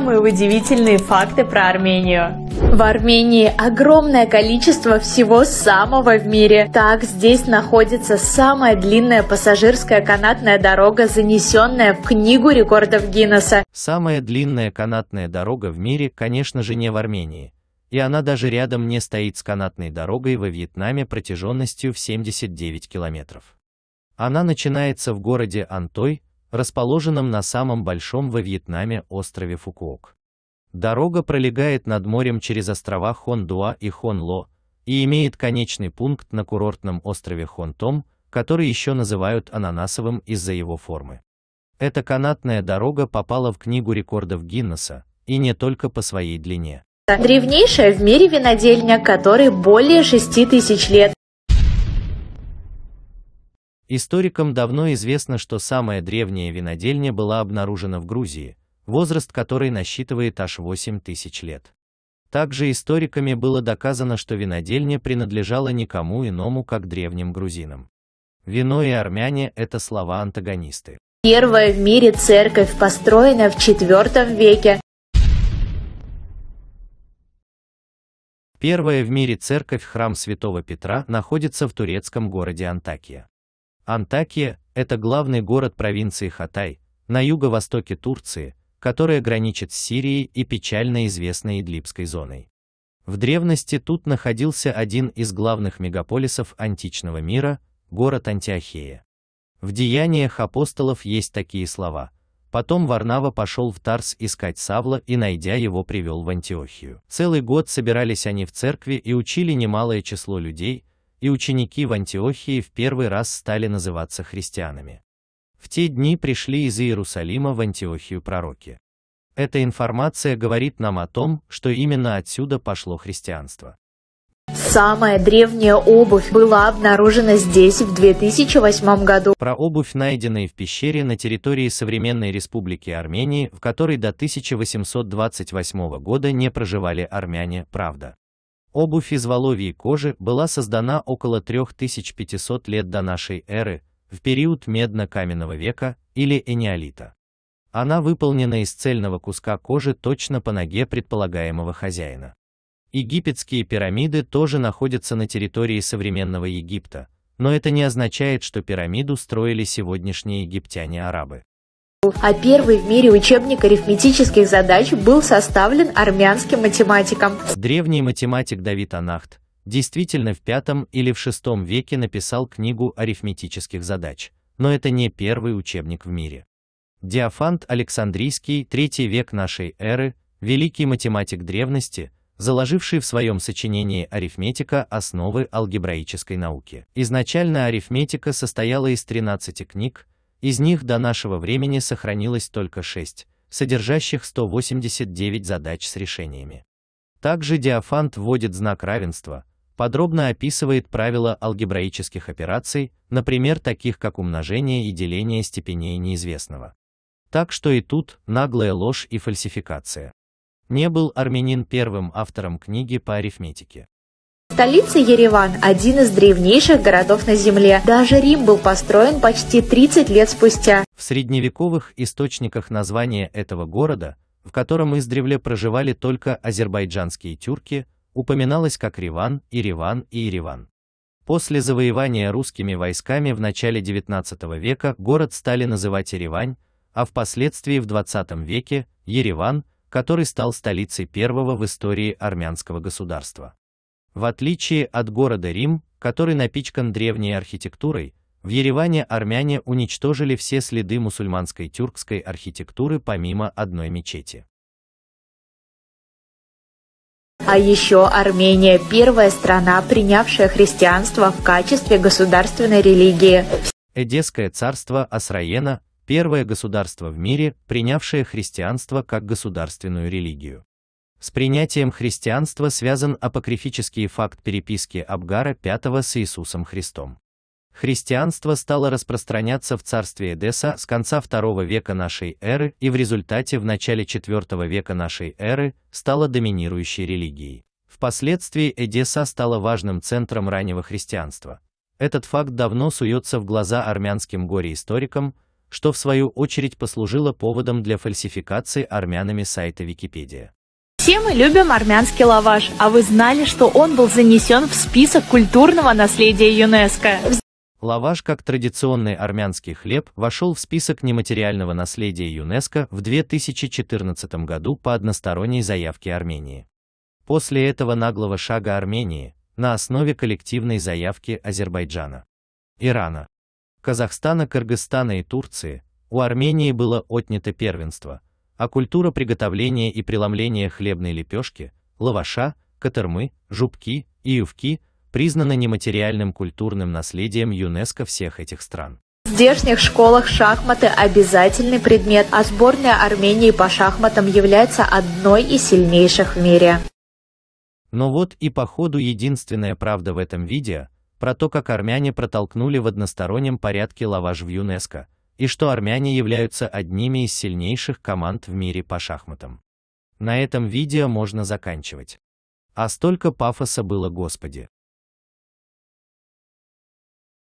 Самые удивительные факты про Армению. В Армении огромное количество всего самого в мире. Так, здесь находится самая длинная пассажирская канатная дорога, занесенная в Книгу рекордов Гиннесса. Самая длинная канатная дорога в мире, конечно же, не в Армении. И она даже рядом не стоит с канатной дорогой во Вьетнаме протяженностью в 79 километров. Она начинается в городе Антой, расположенном на самом большом во Вьетнаме острове Фукуок. Дорога пролегает над морем через острова Хондуа и Хонло и имеет конечный пункт на курортном острове Хонтом, который еще называют ананасовым из-за его формы. Эта канатная дорога попала в Книгу рекордов Гиннесса, и не только по своей длине. Древнейшая в мире винодельня, которой более тысяч лет. Историкам давно известно, что самая древняя винодельня была обнаружена в Грузии, возраст которой насчитывает аж 8 тысяч лет. Также историками было доказано, что винодельня принадлежала никому иному, как древним грузинам. Вино и армяне – это слова-антагонисты. Первая в мире церковь построена в IV веке. Первая в мире церковь храм Святого Петра находится в турецком городе Антакия. Антакия – это главный город провинции Хатай, на юго-востоке Турции, которая граничит с Сирией и печально известной Идлибской зоной. В древности тут находился один из главных мегаполисов античного мира – город Антиохия. В деяниях апостолов есть такие слова. Потом Варнава пошел в Тарс искать Савла и, найдя его, привел в Антиохию. Целый год собирались они в церкви и учили немалое число людей – и ученики в Антиохии в первый раз стали называться христианами. В те дни пришли из Иерусалима в Антиохию пророки. Эта информация говорит нам о том, что именно отсюда пошло христианство. Самая древняя обувь была обнаружена здесь в 2008 году. Про обувь, найденные в пещере на территории современной республики Армении, в которой до 1828 года не проживали армяне, правда. Обувь из воловьей кожи была создана около 3500 лет до нашей эры, в период медно-каменного века или энеолита. Она выполнена из цельного куска кожи точно по ноге предполагаемого хозяина. Египетские пирамиды тоже находятся на территории современного Египта, но это не означает, что пирамиду строили сегодняшние египтяне-арабы а первый в мире учебник арифметических задач был составлен армянским математиком. Древний математик Давид Анахт действительно в V или в VI веке написал книгу арифметических задач, но это не первый учебник в мире. Диофант Александрийский, III век нашей эры, великий математик древности, заложивший в своем сочинении «Арифметика» основы алгебраической науки. Изначально арифметика состояла из 13 книг, из них до нашего времени сохранилось только 6, содержащих 189 задач с решениями. Также Диофант вводит знак равенства, подробно описывает правила алгебраических операций, например, таких как умножение и деление степеней неизвестного. Так что и тут наглая ложь и фальсификация. Не был армянин первым автором книги по арифметике столица Ереван – один из древнейших городов на Земле. Даже Рим был построен почти 30 лет спустя. В средневековых источниках название этого города, в котором издревле проживали только азербайджанские тюрки, упоминалось как Риван, Ереван и Ереван. После завоевания русскими войсками в начале XIX века город стали называть Еревань, а впоследствии в XX веке – Ереван, который стал столицей первого в истории армянского государства. В отличие от города Рим, который напичкан древней архитектурой, в Ереване армяне уничтожили все следы мусульманской тюркской архитектуры помимо одной мечети. А еще Армения – первая страна, принявшая христианство в качестве государственной религии. Эдесское царство Асраена – первое государство в мире, принявшее христианство как государственную религию. С принятием христианства связан апокрифический факт переписки Абгара V с Иисусом Христом. Христианство стало распространяться в царстве Эдеса с конца II века нашей эры и в результате в начале IV века нашей эры стало доминирующей религией. Впоследствии Эдесса стала важным центром раннего христианства. Этот факт давно суется в глаза армянским горе-историкам, что в свою очередь послужило поводом для фальсификации армянами сайта Википедия. Все мы любим армянский лаваш, а вы знали, что он был занесен в список культурного наследия ЮНЕСКО? Лаваш как традиционный армянский хлеб вошел в список нематериального наследия ЮНЕСКО в 2014 году по односторонней заявке Армении. После этого наглого шага Армении на основе коллективной заявки Азербайджана, Ирана, Казахстана, Кыргызстана и Турции у Армении было отнято первенство – а культура приготовления и преломления хлебной лепешки, лаваша, катормы, жубки и ювки признана нематериальным культурным наследием ЮНЕСКО всех этих стран. В здешних школах шахматы – обязательный предмет, а сборная Армении по шахматам является одной из сильнейших в мире. Но вот и походу единственная правда в этом видео про то, как армяне протолкнули в одностороннем порядке лаваш в ЮНЕСКО – и что армяне являются одними из сильнейших команд в мире по шахматам. На этом видео можно заканчивать. А столько пафоса было, господи.